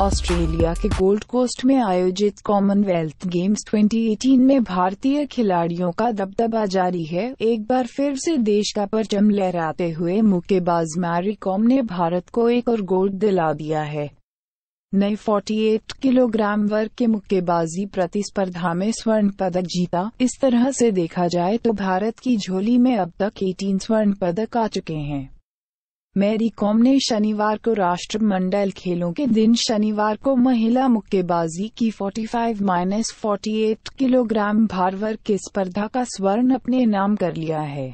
Australia के gold coast में आयोजित कॉमनवेल्थ गेम्स 2018 में भारतीय खिलाड़ियों का दबदबा जारी है एक बार फिर से देश का परचम लहराते हुए मुक्केबाज मैरी कॉम ने भारत को एक और गोल्ड दिला दिया है नए 48 किलोग्राम वर्ग के मुक्केबाजी प्रतिस्पर्धा में स्वर्ण पदक जीता इस तरह से देखा जाए तो भारत की झोली में अब तक 18 स्वर्ण पदक आ चुके हैं मैरी कॉम ने शनिवार को राष्ट्रमंडल खेलों के दिन शनिवार को महिला मुक्केबाजी की 45 माइनस फोर्टी किलोग्राम भार वर्ग की स्पर्धा का स्वर्ण अपने नाम कर लिया है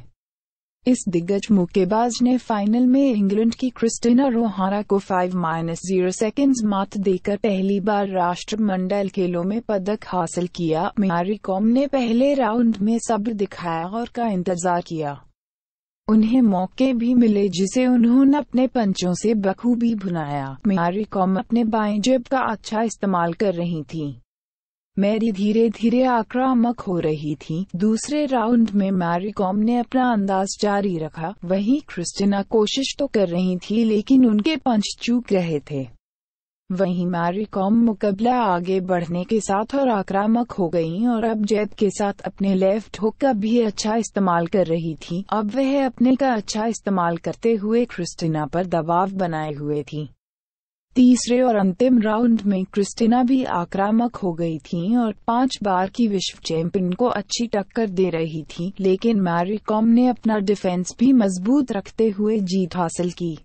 इस दिग्गज मुक्केबाज ने फाइनल में इंग्लैंड की क्रिस्टिना रोहारा को 5 माइनस जीरो सेकेंड मात देकर पहली बार राष्ट्रमंडल खेलों में पदक हासिल किया मैरी कॉम ने पहले राउंड में सब्र दिखाया और का इंतजार किया उन्हें मौके भी मिले जिसे उन्होंने अपने पंचों से बखूबी भुनाया मेरी कॉम अपने बाएं जेब का अच्छा इस्तेमाल कर रही थी मैरी धीरे धीरे आक्रामक हो रही थी दूसरे राउंड में मैरी कॉम ने अपना अंदाज जारी रखा वहीं क्रिस्टिना कोशिश तो कर रही थी लेकिन उनके पंच चूक रहे थे वहीं मैरी कॉम मुकाबला आगे बढ़ने के साथ और आक्रामक हो गयी और अब जैद के साथ अपने लेफ्ट हुक का भी अच्छा इस्तेमाल कर रही थी अब वह अपने का अच्छा इस्तेमाल करते हुए क्रिस्टिना पर दबाव बनाए हुए थी तीसरे और अंतिम राउंड में क्रिस्टिना भी आक्रामक हो गई थी और पांच बार की विश्व चैंपियन को अच्छी टक्कर दे रही थी लेकिन मैरी कॉम ने अपना डिफेंस भी मजबूत रखते हुए जीत हासिल की